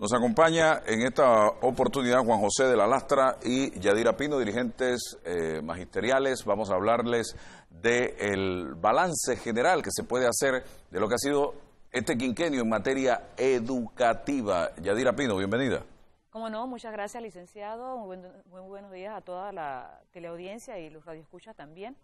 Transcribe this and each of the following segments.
Nos acompaña en esta oportunidad Juan José de la Lastra y Yadira Pino, dirigentes eh, magisteriales. Vamos a hablarles del balance general que se puede hacer de lo que ha sido este quinquenio en materia educativa. Yadira Pino, bienvenida. Como no, muchas gracias, licenciado. Muy, buenos días a toda la teleaudiencia y los radioescuchas también.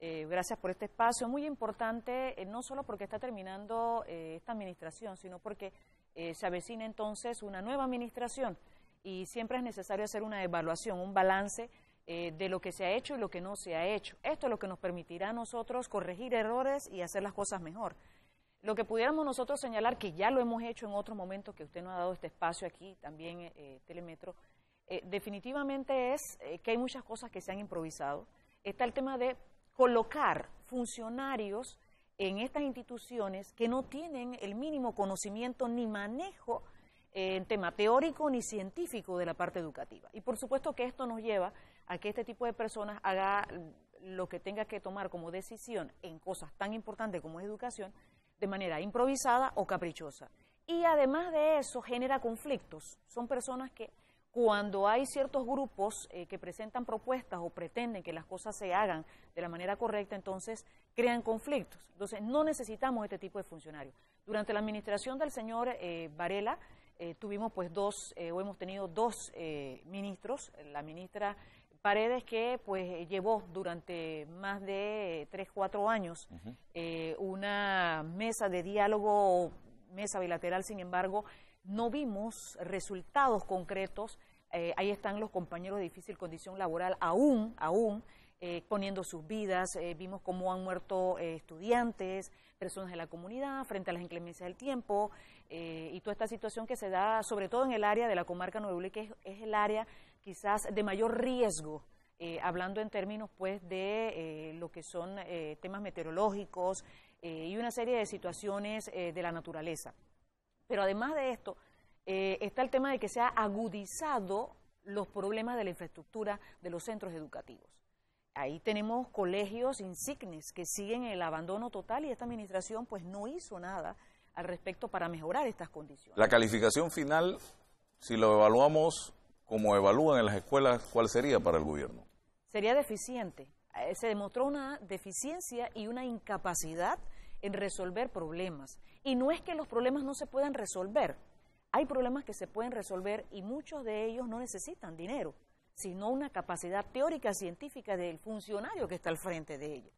Eh, gracias por este espacio. Muy importante, eh, no solo porque está terminando esta administración, sino porque eh, se avecina entonces una nueva administración y siempre es necesario hacer una evaluación, un balance eh, de lo que se ha hecho y lo que no se ha hecho. Esto es lo que nos permitirá a nosotros corregir errores y hacer las cosas mejor. Lo que pudiéramos nosotros señalar, que ya lo hemos hecho en otro momento, que usted nos ha dado este espacio aquí, también eh, Telemetro, definitivamente es que hay muchas cosas que se han improvisado. Está el tema de colocar funcionarios en estas instituciones que no tienen el mínimo conocimiento ni manejo eh, en tema teórico ni científico de la parte educativa. Y por supuesto que esto nos lleva a que este tipo de personas haga lo que tenga que tomar como decisión en cosas tan importantes como es educación de manera improvisada o caprichosa. Y además de eso genera conflictos. Son personas que cuando hay ciertos grupos eh, que presentan propuestas o pretenden que las cosas se hagan de la manera correcta, entonces crean conflictos. Entonces, no necesitamos este tipo de funcionarios. Durante la administración del señor eh, Varela, eh, tuvimos pues dos, o hemos tenido dos ministros, la ministra Paredes que pues llevó durante más de tres, cuatro años una mesa de diálogo, mesa bilateral, sin embargo, no vimos resultados concretos eh, ahí están los compañeros de difícil condición laboral aún, aún eh, poniendo sus vidas, eh, vimos cómo han muerto estudiantes, personas de la comunidad frente a las inclemencias del tiempo y toda esta situación que se da sobre todo en el área de la comarca Nuevo que es, es, el área quizás de mayor riesgo. hablando en términos pues de lo que son temas meteorológicos y una serie de situaciones de la naturaleza. Pero además de esto, eh, está el tema de que se ha agudizado los problemas de la infraestructura de los centros educativos. Ahí tenemos colegios insignes que siguen el abandono total y esta administración pues no hizo nada al respecto para mejorar estas condiciones. La calificación final, si lo evaluamos como evalúan en las escuelas, ¿cuál sería para el gobierno? Sería deficiente. Eh, se demostró una deficiencia y una incapacidad en resolver problemas. Y no es que los problemas no se puedan resolver, hay problemas que se pueden resolver y muchos de ellos no necesitan dinero, sino una capacidad teórica científica del funcionario que está al frente de ellos.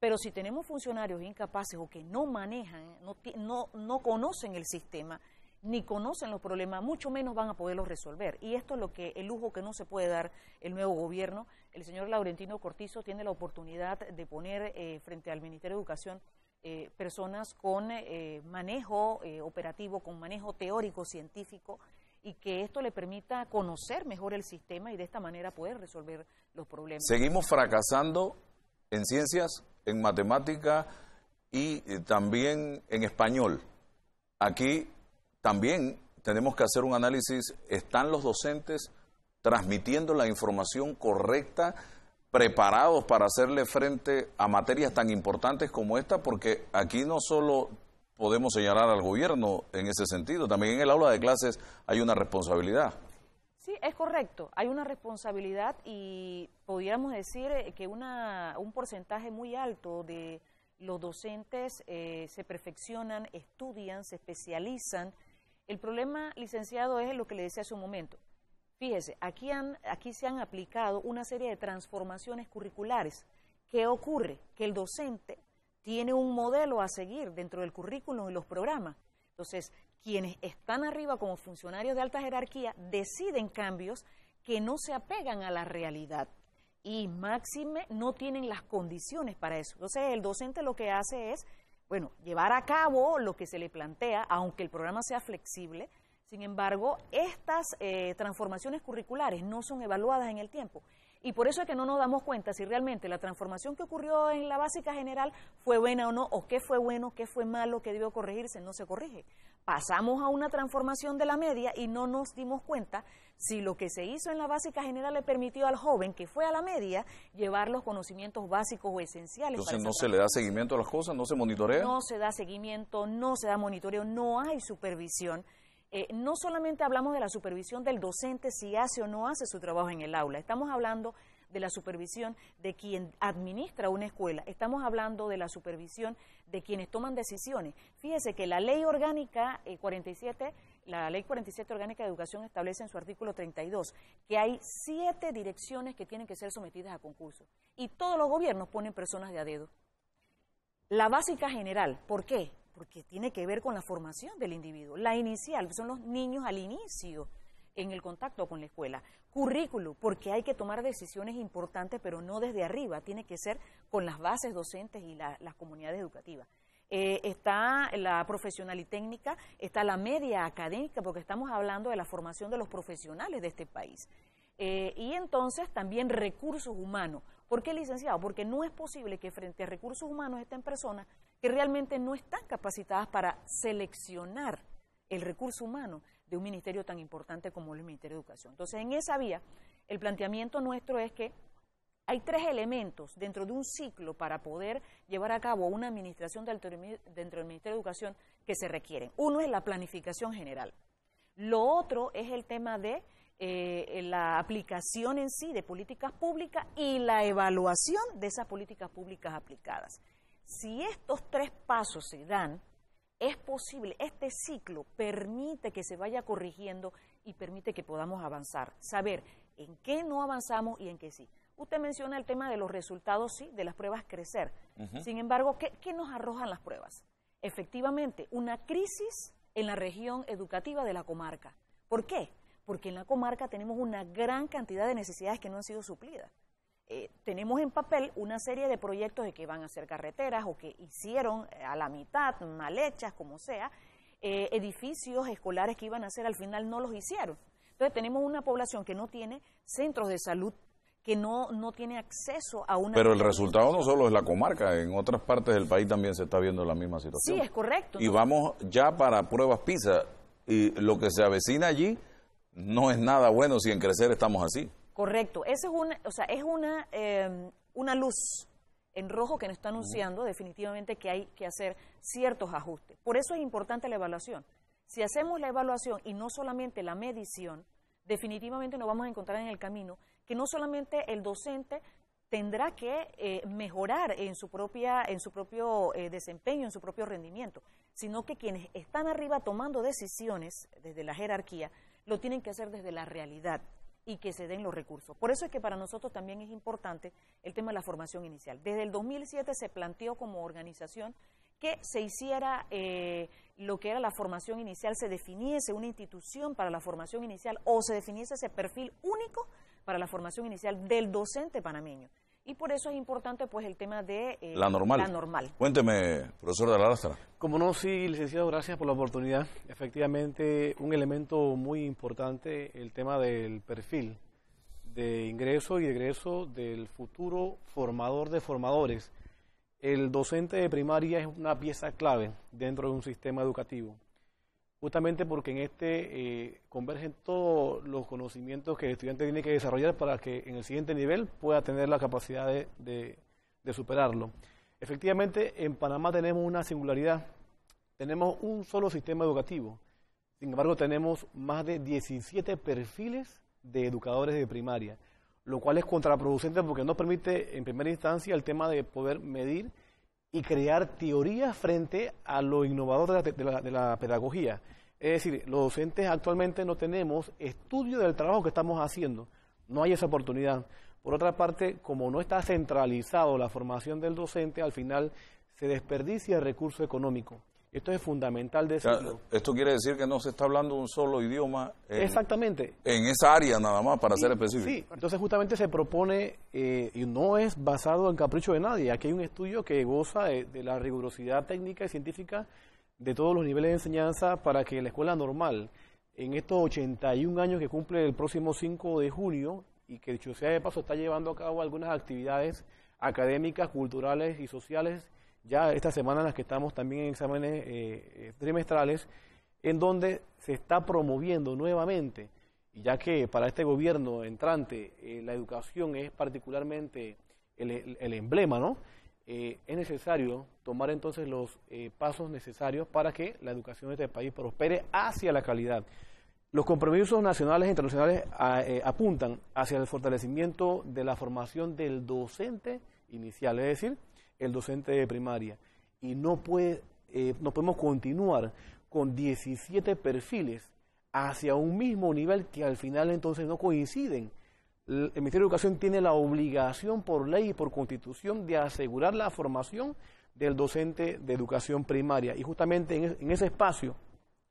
Pero si tenemos funcionarios incapaces o que no manejan, no, no, conocen el sistema, ni conocen los problemas, mucho menos van a poderlos resolver. Y esto es lo que el lujo que no se puede dar el nuevo gobierno. El señor Laurentino Cortizo tiene la oportunidad de poner eh, frente al Ministerio de Educación eh, personas con eh, manejo eh, operativo, con manejo teórico, científico, y que esto le permita conocer mejor el sistema y de esta manera poder resolver los problemas. Seguimos fracasando en ciencias, en matemática y también en español. Aquí también tenemos que hacer un análisis, ¿están los docentes transmitiendo la información correcta? preparados para hacerle frente a materias tan importantes como esta, porque aquí no solo podemos señalar al gobierno en ese sentido, también en el aula de clases hay una responsabilidad. Sí, es correcto, hay una responsabilidad y podríamos decir eh, que un porcentaje muy alto de los docentes eh, se perfeccionan, estudian, se especializan. El problema, licenciado, es lo que le decía hace un momento. Fíjese, aquí, se han aplicado una serie de transformaciones curriculares. ¿Qué ocurre? Que el docente tiene un modelo a seguir dentro del currículum y los programas. Entonces, quienes están arriba como funcionarios de alta jerarquía deciden cambios que no se apegan a la realidad y máxime no tienen las condiciones para eso. Entonces, el docente lo que hace es, bueno, llevar a cabo lo que se le plantea, aunque el programa sea flexible, sin embargo, estas eh, transformaciones curriculares no son evaluadas en el tiempo. Y por eso es que no nos damos cuenta si realmente la transformación que ocurrió en la básica general fue buena o no, o qué fue bueno, qué fue malo, qué debió corregirse, no se corrige. Pasamos a una transformación de la media y no nos dimos cuenta si lo que se hizo en la básica general le permitió al joven que fue a la media llevar los conocimientos básicos o esenciales. Entonces no se le da seguimiento a las cosas, no se monitorea. No se da seguimiento, no se da monitoreo, no hay supervisión. Eh, no solamente hablamos de la supervisión del docente si hace o no hace su trabajo en el aula, estamos hablando de la supervisión de quien administra una escuela, estamos hablando de la supervisión de quienes toman decisiones. Fíjese que la ley orgánica 47, eh, la ley 47 orgánica de educación establece en su artículo 32 que hay siete direcciones que tienen que ser sometidas a concurso y todos los gobiernos ponen personas de a dedo. La básica general, ¿por qué? porque tiene que ver con la formación del individuo. La inicial, son los niños al inicio en el contacto con la escuela. Currículo, porque hay que tomar decisiones importantes, pero no desde arriba, tiene que ser con las bases docentes y las comunidades educativas. Eh, está la profesional y técnica, está la media académica, porque estamos hablando de la formación de los profesionales de este país. Eh, y entonces también recursos humanos. ¿Por qué licenciado? Porque no es posible que frente a recursos humanos estén personas que realmente no están capacitadas para seleccionar el recurso humano de un ministerio tan importante como el Ministerio de Educación. Entonces, en esa vía, el planteamiento nuestro es que hay tres elementos dentro de un ciclo para poder llevar a cabo una administración dentro del Ministerio de Educación que se requieren. Uno es la planificación general. Lo otro es el tema de eh, la aplicación en sí de políticas públicas y la evaluación de esas políticas públicas aplicadas. Si estos tres pasos se dan, es posible, este ciclo permite que se vaya corrigiendo y permite que podamos avanzar, saber en qué no avanzamos y en qué sí. Usted menciona el tema de los resultados, sí, de las pruebas crecer. Sin embargo, ¿qué nos arrojan las pruebas? Efectivamente, una crisis en la región educativa de la comarca. ¿Por qué? Porque en la comarca tenemos una gran cantidad de necesidades que no han sido suplidas. Eh, tenemos en papel una serie de proyectos de que van a ser carreteras o que hicieron eh, a la mitad, mal hechas, como sea, eh, edificios escolares que iban a hacer, al final no los hicieron. Entonces tenemos una población que no tiene centros de salud que no, no tiene acceso a una... Pero el resultado no solo es la comarca, en otras partes del país también se está viendo la misma situación. Sí, es correcto. Y vamos ya para pruebas PISA, y lo que se avecina allí no es nada bueno si en crecer estamos así. Correcto. Eso es, o sea, es una, em, una luz en rojo que nos está anunciando definitivamente que hay que hacer ciertos ajustes. Por eso es importante la evaluación. Si hacemos la evaluación y no solamente la medición, definitivamente nos vamos a encontrar en el camino que no solamente el docente tendrá que eh, mejorar en su, propia, en su propio eh, desempeño, en su propio rendimiento, sino que quienes están arriba tomando decisiones desde la jerarquía lo tienen que hacer desde la realidad y que se den los recursos. Por eso es que para nosotros también es importante el tema de la formación inicial. Desde el 2007 se planteó como organización que se hiciera eh, lo que era la formación inicial, se definiese una institución para la formación inicial o se definiese ese perfil único para la formación inicial del docente panameño y por eso es importante pues el tema de eh, la, normal. Cuénteme, profesor de la Como no, sí, licenciado, gracias por la oportunidad. Efectivamente, un elemento muy importante, el tema del perfil de ingreso y egreso del futuro formador de formadores. El docente de primaria es una pieza clave dentro de un sistema educativo justamente porque en este eh, convergen todos los conocimientos que el estudiante tiene que desarrollar para que en el siguiente nivel pueda tener la capacidad de, de, de superarlo. Efectivamente, en Panamá tenemos una singularidad, tenemos un solo sistema educativo, sin embargo tenemos más de 17 perfiles de educadores de primaria, lo cual es contraproducente porque no permite en primera instancia el tema de poder medir y crear teorías frente a lo innovador de la, pedagogía. Es decir, los docentes actualmente no tenemos estudio del trabajo que estamos haciendo, no hay esa oportunidad. Por otra parte, como no está centralizado la formación del docente, al final se desperdicia el recurso económico. Esto es fundamental decirlo. esto quiere decir que no se está hablando un solo idioma. En, Exactamente. En esa área nada más, para ser específico. Sí, entonces justamente se propone, eh, y no es basado en capricho de nadie, aquí hay un estudio que goza de, de la rigurosidad técnica y científica de todos los niveles de enseñanza para que la escuela normal, en estos 81 años que cumple el próximo 5 de junio, y que dicho sea de paso está llevando a cabo algunas actividades académicas, culturales y sociales ya esta semana en las que estamos también en exámenes eh, eh, trimestrales, en donde se está promoviendo nuevamente, y ya que para este gobierno entrante eh, la educación es particularmente el, emblema, ¿no? es necesario tomar entonces los pasos necesarios para que la educación de este país prospere hacia la calidad. Los compromisos nacionales e internacionales apuntan hacia el fortalecimiento de la formación del docente inicial, es decir, el docente de primaria. Y no, puede, eh, no podemos continuar con 17 perfiles hacia un mismo nivel que al final entonces no coinciden. El Ministerio de Educación tiene la obligación por ley y por constitución de asegurar la formación del docente de educación primaria. Y justamente en ese espacio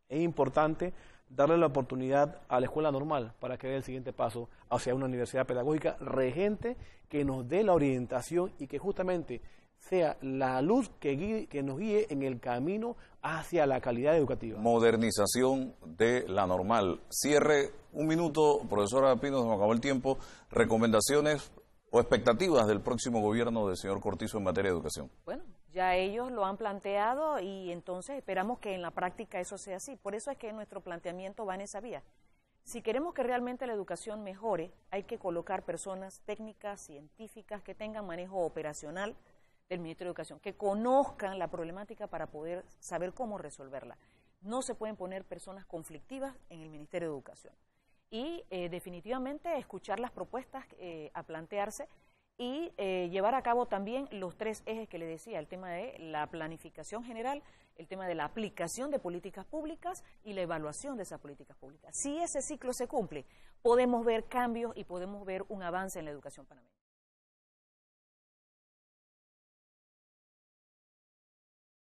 es importante darle la oportunidad a la escuela normal para que dé el siguiente paso hacia una universidad pedagógica regente que nos dé la orientación y que justamente sea la luz que, que nos guíe en el camino hacia la calidad educativa. Modernización de la normal. Cierre un minuto, profesora Pino, nos acabó el tiempo. Recomendaciones o expectativas del próximo gobierno del señor Cortizo en materia de educación. Bueno, ya ellos lo han planteado y entonces esperamos que en la práctica eso sea así. Por eso es que nuestro planteamiento va en esa vía. Si queremos que realmente la educación mejore, hay que colocar personas técnicas, científicas, que tengan manejo operacional del Ministerio de Educación, que conozcan la problemática para poder saber cómo resolverla. No se pueden poner personas conflictivas en el Ministerio de Educación. Y eh, definitivamente escuchar las propuestas eh, a plantearse y eh, llevar a cabo también los tres ejes que le decía, el tema de la planificación general, el tema de la aplicación de políticas públicas y la evaluación de esas políticas públicas. Si ese ciclo se cumple, podemos ver cambios y podemos ver un avance en la educación panameña.